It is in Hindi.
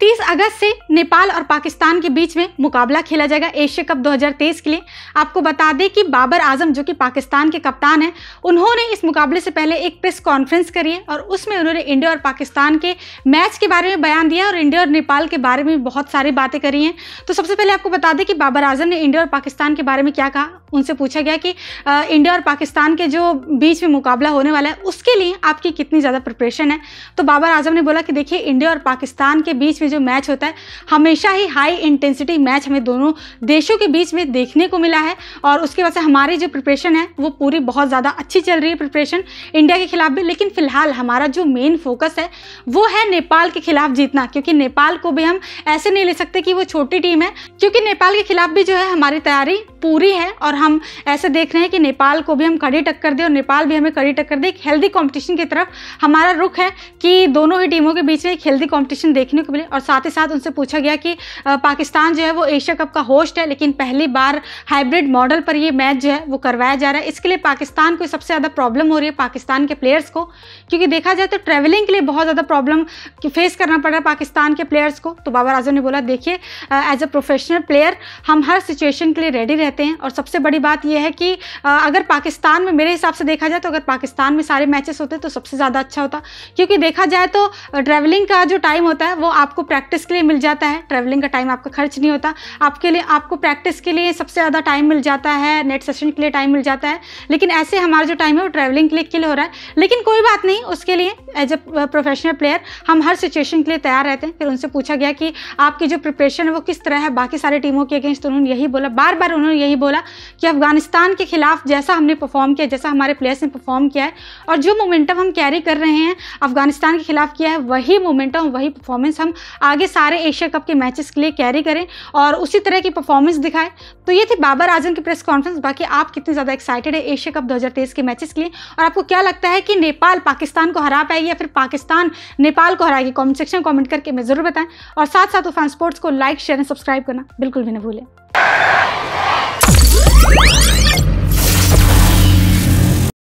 30 अगस्त से नेपाल और पाकिस्तान के बीच में मुकाबला खेला जाएगा एशिया कप 2023 के लिए आपको बता दें कि बाबर आजम जो कि पाकिस्तान के कप्तान हैं उन्होंने इस मुकाबले से पहले एक प्रेस कॉन्फ्रेंस करी है और उसमें उन्होंने इंडिया और पाकिस्तान के मैच के बारे में बयान दिया और इंडिया और नेपाल के बारे में बहुत सारी बातें करी हैं तो सबसे पहले आपको बता दें कि बाबर आजम ने इंडिया और पाकिस्तान के बारे में क्या कहा उनसे पूछा गया कि इंडिया और पाकिस्तान के जो बीच में मुकाबला होने वाला है उसके लिए आपकी कितनी ज़्यादा प्रिपरेशन है तो बाबर आजम ने बोला कि देखिए इंडिया और पाकिस्तान के बीच में इंटेंसिटी जो मैच होता है हमेशा ही हाई इंटेंसिटी मैच हमें दोनों देशों के बीच में देखने को मिला है और उसकी वजह से हमारी जो प्रिपरेशन है वो पूरी बहुत ज़्यादा अच्छी चल रही है प्रिपरेशन इंडिया के खिलाफ भी लेकिन फिलहाल हमारा जो मेन फोकस है वो है नेपाल के खिलाफ जीतना क्योंकि नेपाल को भी हम ऐसे नहीं ले सकते कि वो छोटी टीम है क्योंकि नेपाल के खिलाफ भी जो है हमारी तैयारी पूरी है और हम ऐसे देख रहे हैं कि नेपाल को भी हम कड़ी टक्कर दें और नेपाल भी हमें कड़ी टक्कर दे एक हेल्दी कॉम्पिटिशन की तरफ हमारा रुख है कि दोनों ही टीमों के बीच में एक हेल्दी कॉम्पिटिशन देखने को मिले और साथ ही साथ उनसे पूछा गया कि पाकिस्तान जो है वो एशिया कप का होस्ट है लेकिन पहली बार हाइब्रिड मॉडल पर ये मैच जो है वो करवाया जा रहा है इसके लिए पाकिस्तान को सबसे ज़्यादा प्रॉब्लम हो रही है पाकिस्तान के प्लेयर्स को क्योंकि देखा जाए तो ट्रैवलिंग के लिए बहुत ज़्यादा प्रॉब्लम फेस करना पड़ रहा है पाकिस्तान के प्लेयर्स को तो बाबर राजा ने बोला देखिए एज अ प्रोफेशनल प्लेयर हम हर सिचुएशन के लिए रेडी रहे रहते हैं और सबसे बड़ी बात यह है कि अगर पाकिस्तान में मेरे हिसाब से देखा जाए तो अगर पाकिस्तान में सारे मैचेस होते तो सबसे ज़्यादा अच्छा होता क्योंकि देखा जाए तो ट्रैवलिंग का जो टाइम होता है वो आपको प्रैक्टिस के लिए मिल जाता है ट्रैवलिंग का टाइम आपका खर्च नहीं होता आपके लिए आपको प्रैक्टिस के लिए सबसे ज़्यादा टाइम मिल जाता है नेट सेशन के लिए टाइम मिल जाता है लेकिन ऐसे हमारा जो टाइम है वो ट्रैवलिंग के लिए हो रहा है लेकिन कोई बात नहीं उसके लिए एज ए प्रोफेशनल प्लेयर हम हर सिचुएशन के लिए तैयार रहते हैं फिर उनसे पूछा गया कि आपकी जो प्रिपरेशन है वो किस तरह है बाकी सारी टीमों के अगेंस्ट उन्होंने यही बोला बार बार उन्होंने यही बोला कि अफ़गानिस्तान के ख़िलाफ़ जैसा हमने परफॉर्म किया जैसा हमारे प्लेयर्स ने परफॉर्म किया है और जो मोमेंटम हम कैरी कर रहे हैं अफ़गानिस्तान के ख़िलाफ़ किया है वही मोमेंटम वही परफॉर्मेंस हम आगे सारे एशिया कप के मैचेस के लिए कैरी करें और उसी तरह की परफॉर्मेंस दिखाएं तो ये थी बाबर आजम की प्रेस कॉन्फ्रेंस बाकी आप कितने ज़्यादा एक्साइटेड है एशिया कप 2023 के मैचेस के लिए और आपको क्या लगता है कि नेपाल पाकिस्तान को हरा पाएगी या फिर पाकिस्तान नेपाल को हराएगी कॉमेंट सेक्शन कॉमेंट करके मैं ज़रूर बताएं और साथ साथ उफान स्पोर्ट्स को लाइक शेयर एंड सब्सक्राइब करना बिल्कुल भी ना भूलें